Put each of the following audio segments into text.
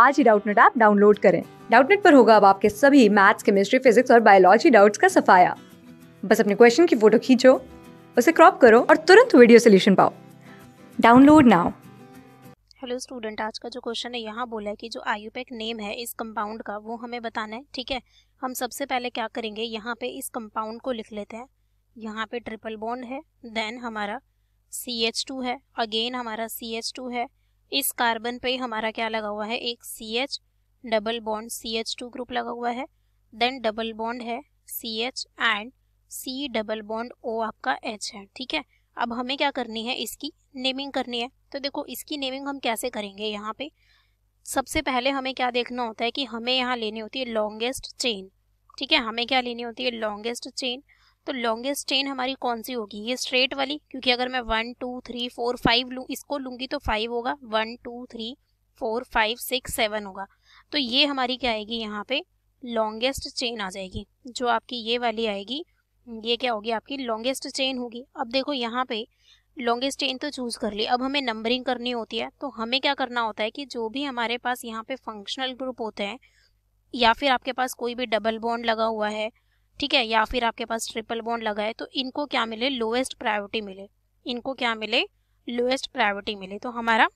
आज ही Doubtnut app download करें डाउटनेट पर होगा अब आपके सभी मैथ्स केमिस्ट्री फिजिक्स और बायोलॉजी डाउट्स का सफाया बस अपने क्वेश्चन की फोटो खींचो उसे क्रॉप करो और तुरंत वीडियो सोल्यूशन पाओ डाउनलोड नाउ हेलो स्टूडेंट आज का जो क्वेश्चन है यहाँ बोला है कि जो आयुपेक नेम है इस कंपाउंड का वो हमें बताना है ठीक है हम सबसे पहले क्या करेंगे यहाँ पे इस कंपाउंड को लिख लेते हैं यहाँ पे ट्रिपल बॉन्ड है देन हमारा सी है अगेन हमारा सी है इस कार्बन पे हमारा क्या लगा हुआ है एक C H double bond C H two group लगा हुआ है देन डबल बॉन्ड है C H and C double bond O आपका एच है ठीक है अब हमें क्या करनी है इसकी नेमिंग करनी है तो देखो इसकी नेमिंग हम कैसे करेंगे यहाँ पे सबसे पहले हमें क्या देखना होता है कि हमें यहाँ लेनी होती है लॉन्गेस्ट चेन ठीक है हमें क्या लेनी होती है लॉन्गेस्ट चेन तो लॉन्गेस्ट चेन हमारी कौन सी होगी ये स्ट्रेट वाली क्योंकि अगर मैं one two three four five लूँ इसको लूँगी तो फाइव होगा one two three four five six seven होगा तो ये हमारी क्या आएगी यहाँ पे लॉन्गेस्ट चेन आ जाएगी जो आपकी ये वाली आएगी ये क्या होगी आपकी लॉन्गेस्ट चेन होगी अब देखो यहाँ पे लॉन्गेस्ट चेन तो चूज़ कर ली अब हमें नंबरिंग करनी होती है तो हमें क्या करना होता है कि जो भी हमारे पास यहाँ पे फंक्शनल ग्रुप होते हैं या फिर आपके पास कोई भी डबल बॉन्ड लगा हुआ है ठीक है या फिर आपके पास ट्रिपल बॉन्ड लगा है तो इनको क्या मिले लोएस्ट प्रायोरिटी मिले इनको क्या मिले लोएस्ट प्रायोरिटी मिले तो हमारा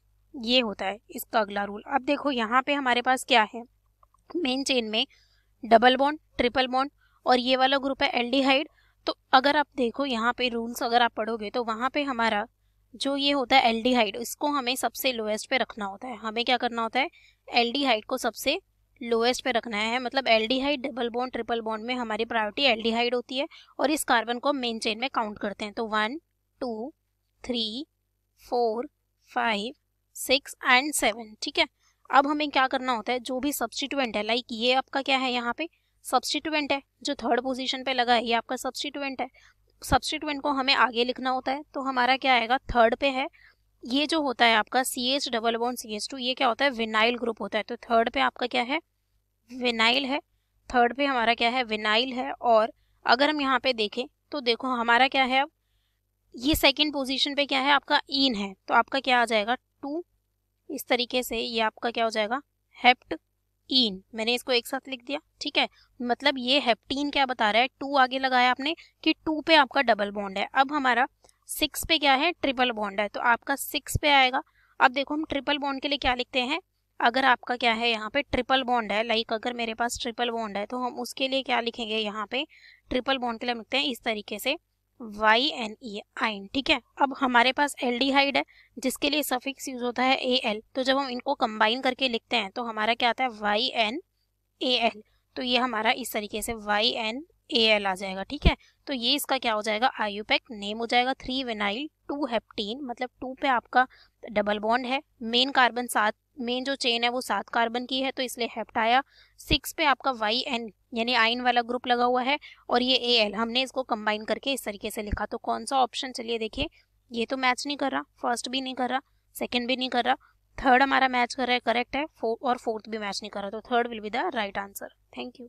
ये होता है इसका अगला रूल अब देखो यहाँ पे हमारे पास क्या है मेन चेन में डबल बॉन्ड ट्रिपल बॉन्ड और ये वाला ग्रुप है एल्डिहाइड तो अगर आप देखो यहाँ पे रूल्स अगर आप पढ़ोगे तो वहाँ पे हमारा जो ये होता है एल्डिहाइड इसको हमें सबसे लोएस्ट पे रखना होता है हमें क्या करना होता है एल्डिहाइड को सबसे लोएस्ट पे रखना है मतलब aldehyde double bond triple bond में हमारी प्रायोरिटी एल्डिहाइड होती है और इस कार्बन को मेन चेन में काउंट करते हैं तो one two three four five six and seven ठीक है अब हमें क्या करना होता है जो भी सब्सटीट्यूएंट है लाइक ये आपका क्या है यहाँ पे सब्सिटूंट है जो थर्ड पोजिशन पे लगा है ये आपका सब्सटीट्यूएंट है सब्सटीट्यूएंट को हमें आगे लिखना होता है तो हमारा क्या आएगा थर्ड पे है ये जो होता है आपका C H double bond C H two ये क्या होता है विनाइल ग्रुप होता है तो थर्ड पे आपका क्या है विनाइल है थर्ड पे हमारा क्या है विनाइल है और अगर हम यहाँ पे देखें तो देखो हमारा क्या है अब ये सेकंड पोजीशन पे क्या है आपका इन है तो आपका क्या आ जाएगा टू इस तरीके से ये आपका क्या हो जाएगा हेप्ट इन मैंने इसको एक साथ लिख दिया ठीक है मतलब ये हेप्टीन क्या बता रहा है टू आगे लगाया आपने कि टू पे आपका डबल बॉन्ड है अब हमारा सिक्स पे क्या है ट्रिपल बॉन्ड है तो आपका सिक्स पे आएगा अब देखो हम ट्रिपल बॉन्ड के लिए क्या लिखते हैं अगर आपका क्या है यहाँ पे ट्रिपल बॉन्ड है लाइक अगर मेरे पास ट्रिपल बॉन्ड है तो हम उसके लिए क्या लिखेंगे यहाँ पे ट्रिपल बॉन्ड के लिए हम लिखते हैं इस तरीके से वाई एन ई आइन ठीक है अब हमारे पास हाइड है जिसके लिए सफिक्स यूज होता है ए एल तो जब हम इनको कंबाइन करके लिखते हैं तो हमारा क्या आता है वाई एन ए एल तो ये हमारा इस तरीके से वाई एन ए एल आ जाएगा ठीक है तो ये इसका क्या हो जाएगा आयुपैक नेम हो जाएगा थ्री विनाइल टू हेप्टीन मतलब टू पे आपका डबल बॉन्ड है मेन कार्बन सात मेन जो चेन है वो सात कार्बन की है तो इसलिए हेप्टाया सिक्स पे आपका वाई एन यानी आइन वाला ग्रुप लगा हुआ है और ये ए एल हमने इसको कंबाइन करके इस तरीके से लिखा तो कौन सा ऑप्शन चलिए देखिए ये तो मैच नहीं कर रहा फर्स्ट भी नहीं कर रहा सेकेंड भी नहीं कर रहा थर्ड हमारा मैच कर रहा है करेक्ट है और फोर्थ भी मैच नहीं कर रहा तो third will be the right answer thank you